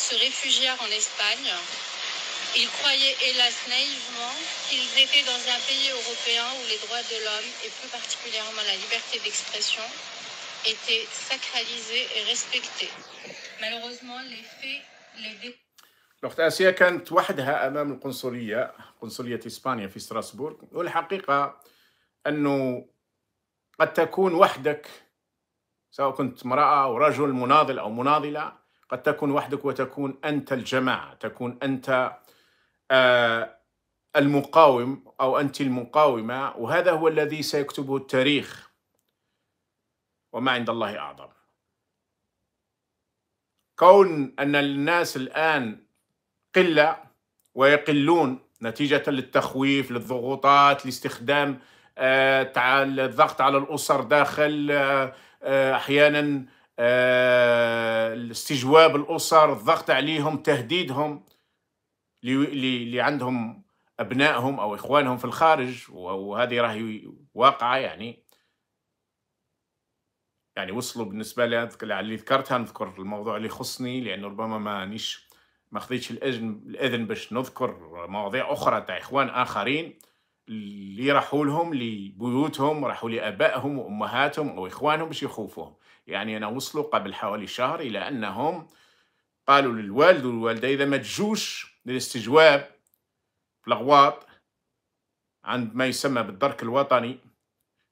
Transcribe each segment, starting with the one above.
se réfugièrent en Espagne. Ils croyaient, hélas naïvement, qu'ils étaient dans un pays européen où les droits de l'homme, et plus particulièrement la liberté d'expression, étaient sacralisés et respectés. Malheureusement, les faits les الأخت آسيا كانت وحدها أمام القنصلية قنصلية إسبانيا في ستراسبورغ والحقيقة أنه قد تكون وحدك سواء كنت امرأة أو رجل مناضل أو مناضلة قد تكون وحدك وتكون أنت الجماعة تكون أنت آه، المقاوم أو أنت المقاومة وهذا هو الذي سيكتبه التاريخ وما عند الله أعظم كون أن الناس الآن قلة ويقلون نتيجة للتخويف للضغوطات لاستخدام آه، الضغط على الأسر داخل آه، أحيانا آه، استجواب الاسر الضغط عليهم تهديدهم اللي عندهم ابنائهم او اخوانهم في الخارج وهذه راهي واقعه يعني يعني وصلوا بالنسبه لي اللي ذكرتها نذكر الموضوع اللي يخصني لانه ربما ما نيش ما خذيتش الاذن الاذن باش نذكر مواضيع اخرى تاع اخوان اخرين اللي راحوا لهم لبيوتهم راحوا لابائهم وامهاتهم او اخوانهم باش يخوفوهم يعني انا وصلوا قبل حوالي شهر الى انهم قالوا للوالد والوالده اذا ما تجوش للاستجواب في الاغواط عند ما يسمى بالدرك الوطني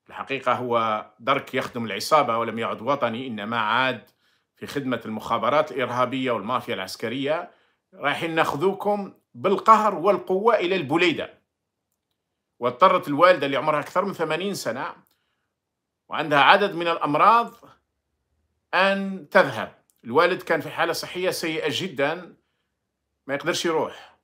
الحقيقه هو درك يخدم العصابه ولم يعد وطني انما عاد في خدمه المخابرات الارهابيه والمافيا العسكريه رايحين ناخذوكم بالقهر والقوه الى البوليده واضطرت الوالدة اللي عمرها أكثر من ثمانين سنة وعندها عدد من الأمراض أن تذهب الوالد كان في حالة صحية سيئة جدا ما يقدرش يروح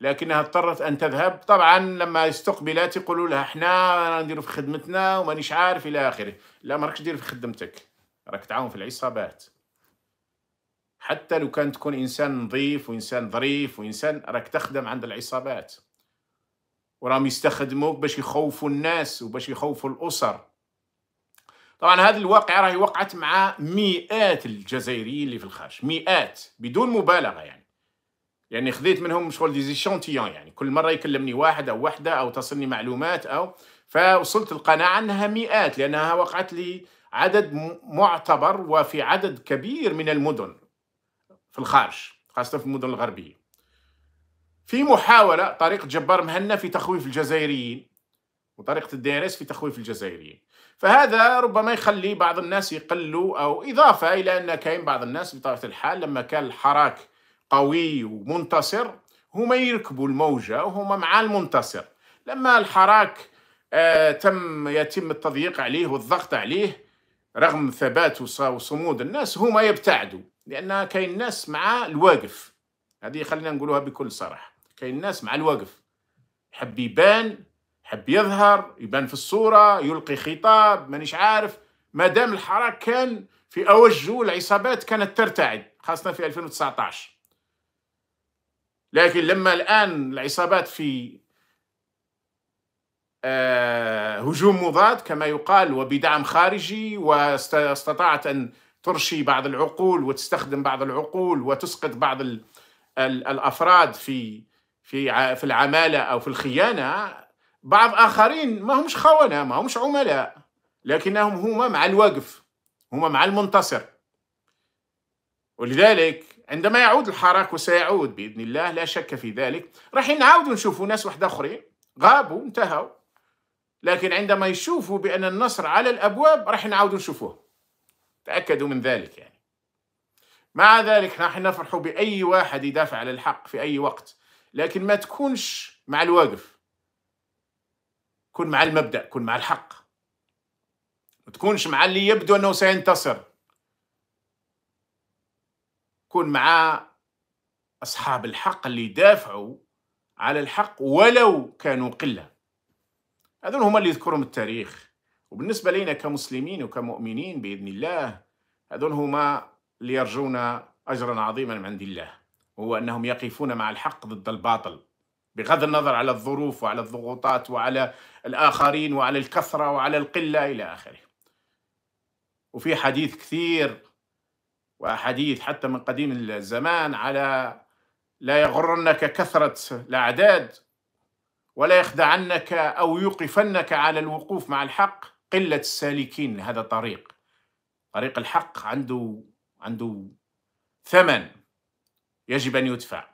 لكنها اضطرت أن تذهب طبعا لما استقبلت يقولوا لها احنا ندير في خدمتنا ومانيش عارف إلى آخره لا ما ركش دير في خدمتك راك تعاون في العصابات حتى لو كان تكون إنسان نظيف وإنسان ظريف وإنسان راك تخدم عند العصابات وراهم يستخدموك باش يخوفوا الناس وباش يخوفوا الاسر طبعا هذه الواقعه راهي وقعت مع مئات الجزائريين اللي في الخارج مئات بدون مبالغه يعني يعني خذيت منهم شغل دي زيشونتيون يعني كل مره يكلمني واحد او وحده او تصلني معلومات او فوصلت القناعه انها مئات لانها وقعت لي عدد معتبر وفي عدد كبير من المدن في الخارج خاصه في المدن الغربيه في محاولة طريقة جبار مهنا في تخويف الجزائريين وطريقة الدينيس في تخويف الجزائريين فهذا ربما يخلي بعض الناس يقلوا أو إضافة إلى أن كاين بعض الناس بطبيعة الحال لما كان الحراك قوي ومنتصر هما يركبوا الموجة وهما مع المنتصر لما الحراك آه تم يتم التضييق عليه والضغط عليه رغم ثبات وصمود الناس هما يبتعدوا لأن كاين الناس مع الواقف هذه خلينا نقولها بكل صراحه كاين الناس مع الوقف يحب يبان يحب يظهر يبان في الصورة يلقي خطاب مانيش عارف ما دام الحراك كان في أوجه العصابات كانت ترتعد خاصة في 2019 لكن لما الآن العصابات في آه هجوم مضاد كما يقال وبدعم خارجي واستطاعت أن ترشي بعض العقول وتستخدم بعض العقول وتسقط بعض الأفراد في في في العماله او في الخيانه بعض اخرين ما همش خونه ما همش عملاء لكنهم هما مع الوقف هما مع المنتصر ولذلك عندما يعود الحراك وسيعود باذن الله لا شك في ذلك راح نعاودوا نشوفوا ناس واحد اخرين غابوا انتهوا لكن عندما يشوفوا بان النصر على الابواب راح نعاودوا نشوفوه تاكدوا من ذلك يعني مع ذلك راح نفرح باي واحد يدافع على الحق في اي وقت لكن ما تكونش مع الواقف كن مع المبدا كن مع الحق ما تكونش مع اللي يبدو انه سينتصر كن مع اصحاب الحق اللي دافعوا على الحق ولو كانوا قله هذول هما اللي يذكرهم التاريخ وبالنسبه لنا كمسلمين وكمؤمنين باذن الله هذول هما اللي يرجون اجرا عظيما من عند الله هو انهم يقفون مع الحق ضد الباطل بغض النظر على الظروف وعلى الضغوطات وعلى الاخرين وعلى الكثره وعلى القله الى اخره. وفي حديث كثير واحاديث حتى من قديم الزمان على لا يغرنك كثره الاعداد ولا يخدعنك او يوقفنك على الوقوف مع الحق قله السالكين لهذا الطريق. طريق الحق عنده عنده ثمن يجب أن يدفع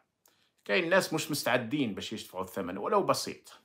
كاين ناس مش مستعدين باش يدفعوا الثمن ولو بسيط